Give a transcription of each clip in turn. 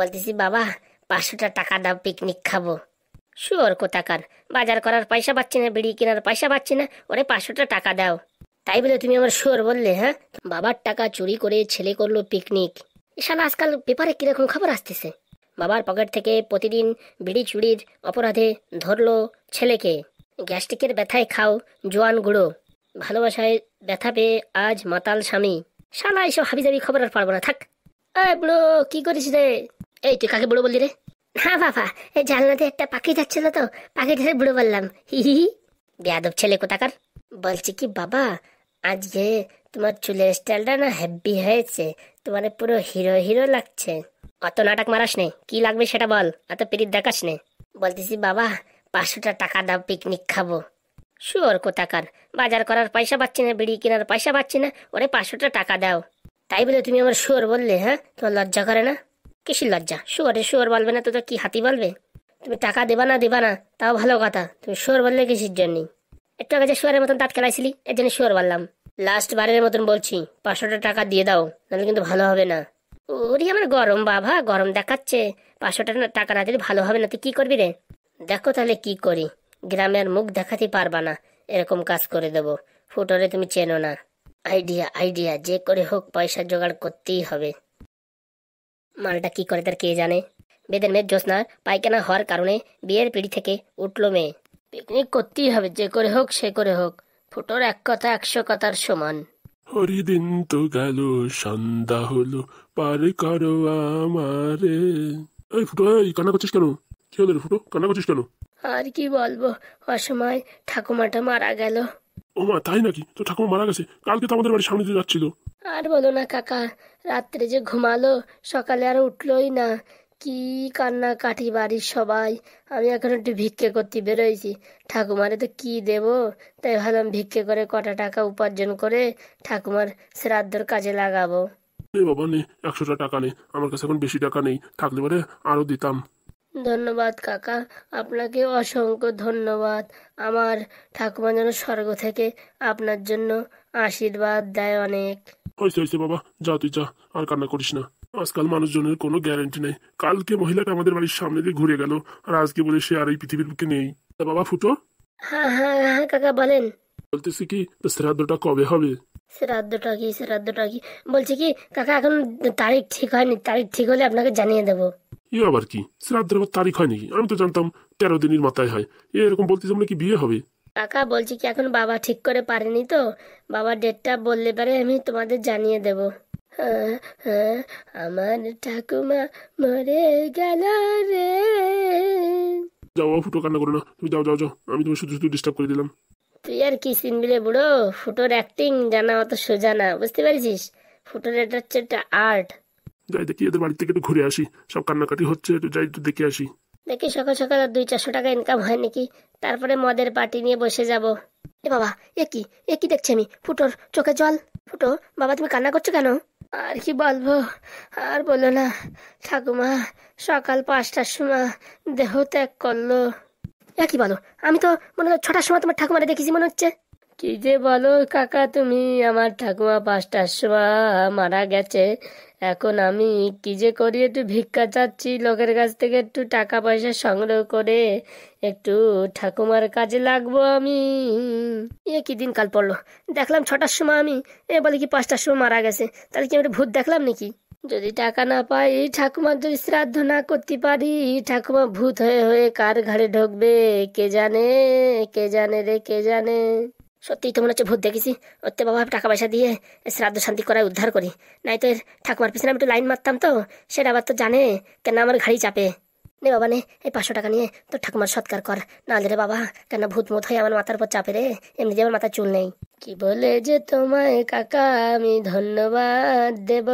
বলতেছি বাবা পাঁচশোটা টাকা দাও পিকনিক খাবো শুয়োর কোথাকার বাজার করার পয়সা পাচ্ছি না বিড়ি কেনার পয়সা পাচ্ছি না ওরে পাঁচশোটা টাকা দাও তাই বলে তুমি আমার শুয়োর বললে হ্যাঁ বাবার টাকা চুরি করে ছেলে করলো পিকনিক এসাল আজকাল পেপারে কিরকম খবর আসতেছে বাবার পকেট থেকে প্রতিদিন বিড়ি চুরির অপরাধে ধরলো ছেলেকে গ্যাস্ট্রিকের ব্যথায় খাও জোয়ান গুঁড়ো ভালোবাসায় ব্যথা পেয়ে আজ মাতাল স্বামী শালা এইসব হাবিজাবি খবর আর পারবো না থাক এ বুড়ো কি করিস রে এই তুই কাকে বুড়ো বললি রে হ্যাঁ বাবা এই জানলাতে একটা পাখি যাচ্ছিল তো পাখি ধরে বুড়ো বললাম হি হি বেয়াদব ছেলে কোথাকার বলছি কি বাবা আজকে তোমার চুলের স্টাইলটা না হ্যাপি হয়েছে তোমার পুরো হিরো হিরো লাগছে অত নাটক মারাস নে কি লাগবে সেটা বল অত পিরিত দেখাস নে বলতেছি বাবা পাঁচশোটা টাকা দাও পিকনিক খাবো শুয়োর কোথাকার বাজার করার পয়সা পাচ্ছি না বিড়ি কেনার পয়সা পাচ্ছি না ওরে পাঁচশোটা টাকা দাও তাই বলে তুমি আমার শুয়োর বললে হ্যাঁ তোমার লজ্জা করে না কিসি লজ্জা শুয়ারে শুয়ার বলবে না তো কি হাতি বলবে তুমি টাকা দেবা না দেবা না তাও ভালো কথা তুমি শুয়ার বললে কিসির জন্যই একটু আগে শুয়ারের মতন দাঁত খেলাইছিলি এর জন্য শুয়ার বললাম লাস্ট বারের মতন বলছি পাঁচশোটা টাকা দিয়ে দাও নাহলে কিন্তু ভালো হবে না ওরই আমার গরম বাবা গরম দেখাচ্ছে পাঁচশোটা টাকা না দিলে ভালো হবে না তুই কি করবি রে দেখো তাহলে কি করি গ্রামের মুখ দেখাতে পারবা না এরকম কাজ করে দেবো ফুটোরে তুমি চেনো না আইডিয়া আইডিয়া যে করে হোক পয়সা জোগাড় করতেই হবে মালটা কি করে তার কে জানে বেদের মেয়ের জ্যোৎস্নার পায়খানা হওয়ার কারণে বিয়ের পিড়ি থেকে উঠলো মেয়ে পিকনিক করতেই হবে যে করে হোক সে করে হোক ফুটোর এক কথা একশো কথার সমান হরিদিন তো গেল সন্ধ্যা হলো পার করো আমারে এই ফুটো এই কান্না করছিস কেন কি হলো ফুটো কান্না করছিস কেন আর কি বলবো অসময় ঠাকুমাটা মারা গেল ও মা তাই নাকি তো ঠাকুমা মারা গেছে কালকে তো আমাদের বাড়ির সামনে দিয়ে যাচ্ছিল আর বলো না কাকা রাত্রে যে ঘুমালো সকালে আর উঠলোই না কি কান্না কাটি বাড়ির সবাই আমি এখন একটু ভিক্ষে করতে বেরোইছি ঠাকুমারে তো কি দেব তাই ভাবলাম ভিক্ষে করে কটা টাকা উপার্জন করে ঠাকুমার শ্রাদ্ধর কাজে লাগাবো এই বাবা নে একশোটা টাকা নেই আমার কাছে এখন বেশি টাকা নেই থাকলে পরে আরও দিতাম ধন্যবাদ কাকা আপনাকে অসংখ্য ধন্যবাদ আমার ঠাকুমা যেন স্বর্গ থেকে আপনার জন্য আশীর্বাদ দেয় অনেক হয়েছে হয়েছে বাবা যা তুই যা আর কান্না করিস না আজকাল মানুষজনের কোনো গ্যারেন্টি নেই কালকে মহিলাটা আমাদের বাড়ির সামনে দিয়ে ঘুরে গেল আর আজকে বলে সে আর এই পৃথিবীর বুকে নেই তা বাবা ফুটো হ্যাঁ হ্যাঁ হ্যাঁ কাকা বলেন বলতেছি কি শ্রাদ্ধটা কবে হবে শ্রাদ্ধটা কি শ্রাদ্ধটা কি বলছি কি কাকা এখন তারিখ ঠিক হয়নি তারিখ ঠিক হলে আপনাকে জানিয়ে দেবো ই আবার কি শ্রাদ্ধের আবার তারিখ হয় নাকি আমি তো জানতাম তেরো দিনের মাথায় হয় এরকম বলতেছি আমরা কি বিয়ে হবে কাকা বলছি কি এখন বাবা ঠিক করে পারেনি তো বাবার ডেটটা বললে পারে আমি তোমাদের জানিয়ে দেব হ্যাঁ, হ্যাঁ, আমার ঠাকুমা মরে গেল রে যাও ফুটো কান্না করো না তুমি যাও যাও যাও আমি তোমার শুধু শুধু ডিস্টার্ব করে দিলাম তুই আর কি সিন মিলে বুড়ো ফুটোর অ্যাক্টিং জানা অত সোজা না বুঝতে পারছিস ফুটোর এটা হচ্ছে একটা আর্ট যাই দেখি এদের বাড়ি থেকে একটু ঘুরে আসি সব কান্নাকাটি হচ্ছে একটু যাই একটু দেখে আসি দেখি সকাল সকাল দুই চারশো টাকা ইনকাম হয় নাকি তারপরে মদের পার্টি নিয়ে বসে যাব এ বাবা এ কি এ কি দেখছি আমি ফুটোর চোখে জল ফুটো বাবা তুমি কান্না করছো কেন আর কি বলবো আর বলো না ঠাকুমা সকাল পাঁচটার সময় দেহ ত্যাগ করলো একই কি বলো আমি তো মনে হয় ছটার সময় তোমার ঠাকুমারে দেখেছি মনে হচ্ছে কি যে বলো কাকা তুমি আমার ঠাকুমা পাঁচটার সময় মারা গেছে এখন আমি কী যে করি একটু ভিক্ষা চাচ্ছি লোকের কাছ থেকে একটু টাকা পয়সা সংগ্রহ করে একটু ঠাকুমার কাজে লাগবো আমি এ কি দিন কাল পড়লো দেখলাম ছটার সময় আমি এ বলে কি পাঁচটার সময় মারা গেছে তাহলে কি আমি ভূত দেখলাম নাকি যদি টাকা না পাই ঠাকুমার যদি শ্রাদ্ধ না করতে পারি ঠাকুমা ভূত হয়ে হয়ে কার ঘাড়ে ঢুকবে কে জানে কে জানে রে কে জানে সত্যিই তো মনে হচ্ছে ভূত দেখেছি ওতে বাবা টাকা পয়সা দিয়ে শ্রাদ্ধ শান্তি করায় উদ্ধার করি নাই তো এর ঠাকুমার পিছনে আমি একটু লাইন মারতাম তো সেটা আবার তো জানে কেন আমার ঘাড়ি চাপে নে বাবা নে এই পাঁচশো টাকা নিয়ে তোর ঠাকুমার সৎকার কর না রে বাবা কেন ভূত মত হয়ে আমার মাথার উপর চাপে রে এমনি যে আমার মাথার চুল নেই কি বলে যে তোমায় কাকা আমি ধন্যবাদ দেব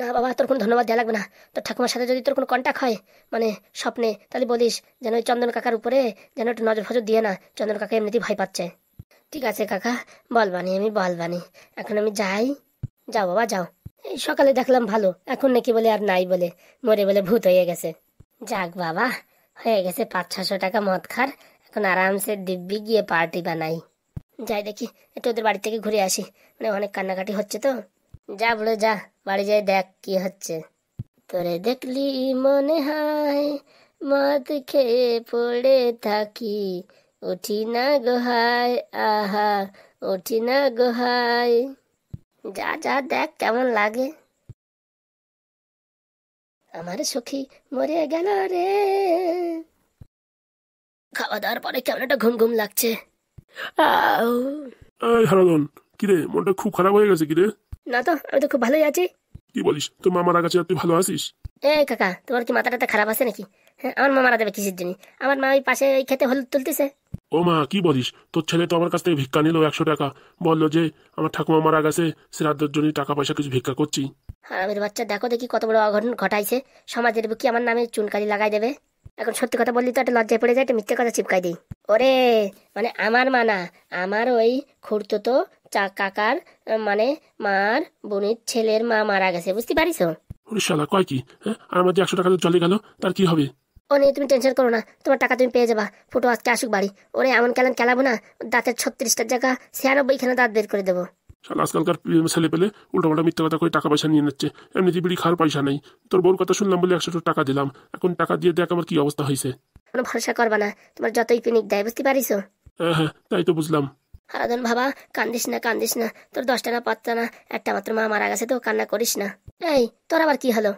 না বাবা তোর কোনো ধন্যবাদ দেওয়া লাগবে না তোর ঠাকুমার সাথে যদি তোর কোনো কন্ট্যাক্ট হয় মানে স্বপ্নে তাহলে বলিস যেন ওই চন্দন কাকার উপরে যেন একটু নজর ফজর দিয়ে না চন্দন কাকা এমনিতেই ভয় পাচ্ছে ঠিক আছে কাকা বলবানি আমি বলবানি এখন আমি যাই যাও বাবা যাও এই সকালে দেখলাম ভালো এখন নাকি বলে আর নাই বলে মরে বলে ভূত হয়ে গেছে যাক বাবা হয়ে গেছে পাঁচ ছশো টাকা মদ খার এখন আরামসে দিব্যি গিয়ে পার্টি বানাই যাই দেখি একটু ওদের বাড়ি থেকে ঘুরে আসি মানে অনেক কান্নাকাটি হচ্ছে তো যা বলে যা বাড়ি যাই দেখ কি হচ্ছে তোরে দেখলি মনে হয় মদ খেয়ে পড়ে থাকি উঠি না গোহাই আহা উঠি না গোহাই যা যা দেখ কেমন লাগে আমার সখী মরে গেল রে খাওয়া দাওয়ার পরে কেমন একটা ঘুম ঘুম লাগছে আও কিরে মনটা খুব খারাপ হয়ে গেছে কিরে না তো আমি তো খুব ভালোই আছি কি বলিস তোর মা মারা গেছে তুই ভালো আছিস এই কাকা তোমার কি মাথাটা খারাপ আছে নাকি হ্যাঁ আমার মা মারা দেবে কিসের জন্য আমার মা ওই পাশে ওই খেতে হলুদ তুলতেছে ও মা কি বলিস তোর ছেলে তো আমার কাছ থেকে ভিক্ষা নিল একশো টাকা বললো যে আমার ঠাকুমা মারা গেছে শ্রাদ্ধর জন্য টাকা পয়সা কিছু ভিক্ষা করছি আমার বাচ্চা দেখো দেখি কত বড় অঘটন ঘটাইছে সমাজের বুকি আমার নামে চুনকালি লাগাই দেবে এখন সত্যি কথা বললি তো একটা লজ্জায় পড়ে যায় একটা মিথ্যে কথা চিপকাই দিই ওরে মানে আমার মানা আমার ওই খুঁড়তো তো কাকার মানে মার বোনের ছেলের মা মারা গেছে বুঝতে পারিস ওরে শালা কয় কি হ্যাঁ, আর আমার যে একশো টাকা চলে গেল তার কি হবে ও নিয়ে তুমি টেনশন করো না তোমার টাকা তুমি পেয়ে যাবা ফুটো আজকে আসুক বাড়ি ওরে এমন কেলান খেলাবো না দাঁতের ছত্রিশটার জায়গা ছিয়ানব্বইখানে দাঁত বের করে দেবো শালা আজকালকার ছেলে পেলে উল্টোপাল্টা মিথ্যা কথা করে টাকা পয়সা নিয়ে নিচ্ছে এমনিতে বিড়ি খাওয়ার পয়সা নেই তোর বোর কথা শুনলাম বলে একশো টাকা দিলাম এখন টাকা দিয়ে দেখ আমার কি অবস্থা হয়েছে কোনো ভরসা করবা না তোমার যতই পিনিক দেয় বুঝতে পারিস হ্যাঁ হ্যাঁ তাই তো বুঝলাম হারাধন বাবা কান্দিস না কান্দিস না তোর দশটা না পাঁচটা না একটা মাত্র মা মারা গেছে তো কান্না করিস না এই তোর আবার কি হলো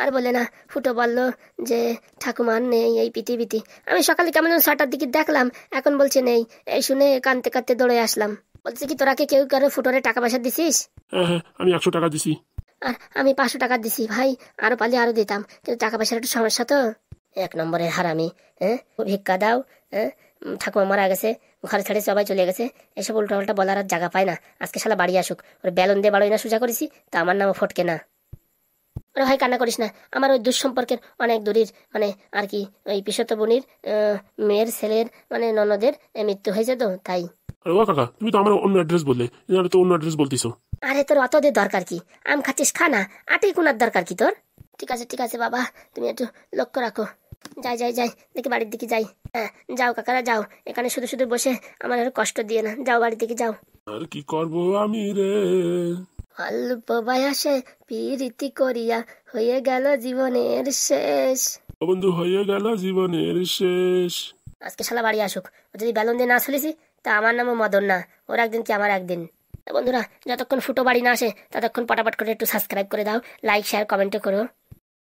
আর বলে না ফুটো বললো যে ঠাকুমার নেই এই পিটি আমি সকালে কেমন সাতটার দিকে দেখলাম এখন বলছে নেই এই শুনে কাঁদতে কাঁদতে দৌড়ে আসলাম বলছে কি তোরাকে কেউ কারো ফুটোরে টাকা পয়সা দিছিস হ্যাঁ, হ্যাঁ, আমি একশো টাকা দিছি আর আমি পাঁচশো টাকা দিছি ভাই আরো পারলে আরো দিতাম কিন্তু টাকা পয়সার একটু সমস্যা তো এক নম্বরের হারামি হ্যাঁ ভিক্ষা দাও হ্যাঁ ঠাকুমা মারা গেছে ঘরে ছেড়ে সবাই চলে গেছে এসব উল্টাপাল্টা বলার আর জায়গা পায় না আজকে শালা বাড়ি আসুক ওর বেলন দিয়ে বাড়ি না সোজা করেছি তা আমার নামও ফটকে না ওরে ভাই কান্না করিস না আমার ওই দুঃসম্পর্কের অনেক দূরের মানে আর কি ওই পিসত বোনির মেয়ের ছেলের মানে ননদের মৃত্যু হয়েছে তো তাই ও কাকা তুমি তো আমার অন্য অ্যাড্রেস বললে তো অন্য অ্যাড্রেস বলতিছো আরে তোর অতদের দরকার কি আম খাচ্ছিস খানা আটই কোনার দরকার কি তোর ঠিক আছে ঠিক আছে বাবা তুমি একটু লক্ষ্য রাখো যাই যাই যাই দেখি বাড়ির দিকে যাই হ্যাঁ যাও কাকারা যাও এখানে শুধু শুধু বসে আমার আর কষ্ট দিয়ে না যাও বাড়ির দিকে যাও আর কি করব আমি রে অল্প বয়সে পিরিতি করিয়া হয়ে গেল জীবনের শেষ বন্ধু হয়ে গেল জীবনের শেষ আজকে শালা বাড়ি আসুক ও যদি বেলুন দিয়ে না চলেছি তা আমার নামও মদন না ওর একদিন কি আমার একদিন বন্ধুরা যতক্ষণ ফুটো বাড়ি না আসে ততক্ষণ পটাপট করে একটু সাবস্ক্রাইব করে দাও লাইক শেয়ার কমেন্টও করো